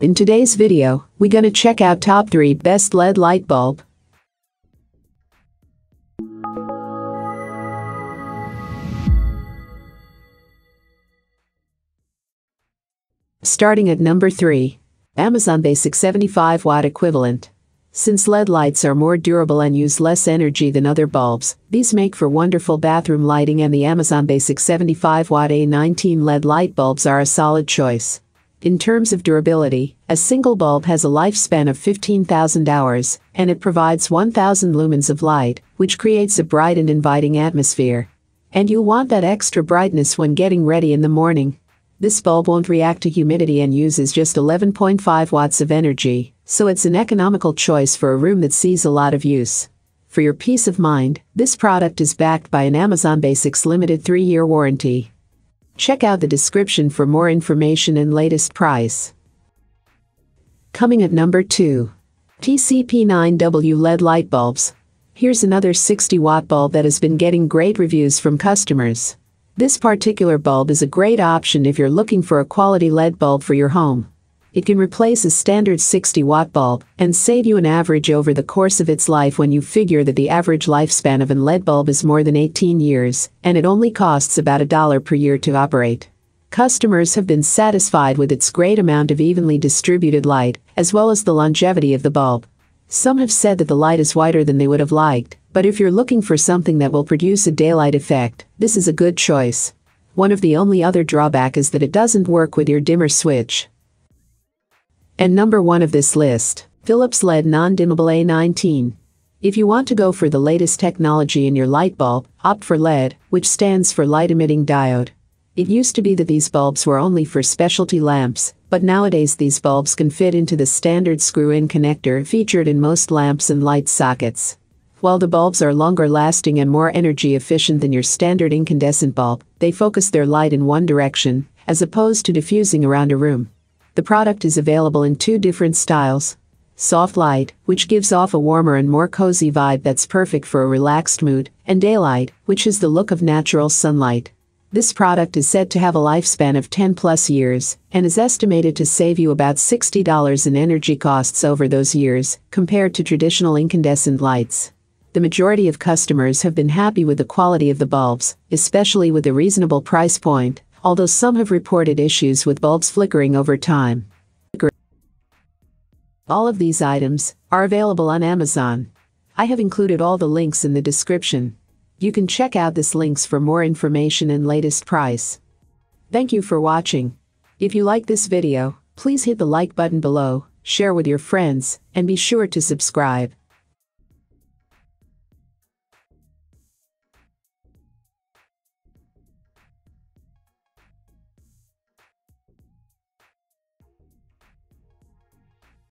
In today's video, we are gonna check out top 3 best LED light bulb. Starting at number 3. Amazon Basic 75 watt equivalent. Since LED lights are more durable and use less energy than other bulbs, these make for wonderful bathroom lighting and the Amazon Basic 75 watt A19 LED light bulbs are a solid choice. In terms of durability, a single bulb has a lifespan of 15,000 hours, and it provides 1,000 lumens of light, which creates a bright and inviting atmosphere. And you want that extra brightness when getting ready in the morning. This bulb won't react to humidity and uses just 11.5 watts of energy, so it's an economical choice for a room that sees a lot of use. For your peace of mind, this product is backed by an Amazon Basics limited 3-year warranty. Check out the description for more information and latest price. Coming at number 2. TCP9W LED light bulbs. Here's another 60 watt bulb that has been getting great reviews from customers. This particular bulb is a great option if you're looking for a quality LED bulb for your home it can replace a standard 60-watt bulb and save you an average over the course of its life when you figure that the average lifespan of an LED bulb is more than 18 years, and it only costs about a dollar per year to operate. Customers have been satisfied with its great amount of evenly distributed light, as well as the longevity of the bulb. Some have said that the light is wider than they would have liked, but if you're looking for something that will produce a daylight effect, this is a good choice. One of the only other drawback is that it doesn't work with your dimmer switch. And number one of this list, Philips LED non-dimmable A19. If you want to go for the latest technology in your light bulb, opt for LED, which stands for light emitting diode. It used to be that these bulbs were only for specialty lamps, but nowadays these bulbs can fit into the standard screw-in connector featured in most lamps and light sockets. While the bulbs are longer lasting and more energy efficient than your standard incandescent bulb, they focus their light in one direction, as opposed to diffusing around a room. The product is available in two different styles. Soft light, which gives off a warmer and more cozy vibe that's perfect for a relaxed mood, and daylight, which is the look of natural sunlight. This product is said to have a lifespan of 10 plus years and is estimated to save you about $60 in energy costs over those years compared to traditional incandescent lights. The majority of customers have been happy with the quality of the bulbs, especially with the reasonable price point, although some have reported issues with bulbs flickering over time. All of these items are available on Amazon. I have included all the links in the description. You can check out this links for more information and latest price. Thank you for watching. If you like this video, please hit the like button below, share with your friends, and be sure to subscribe.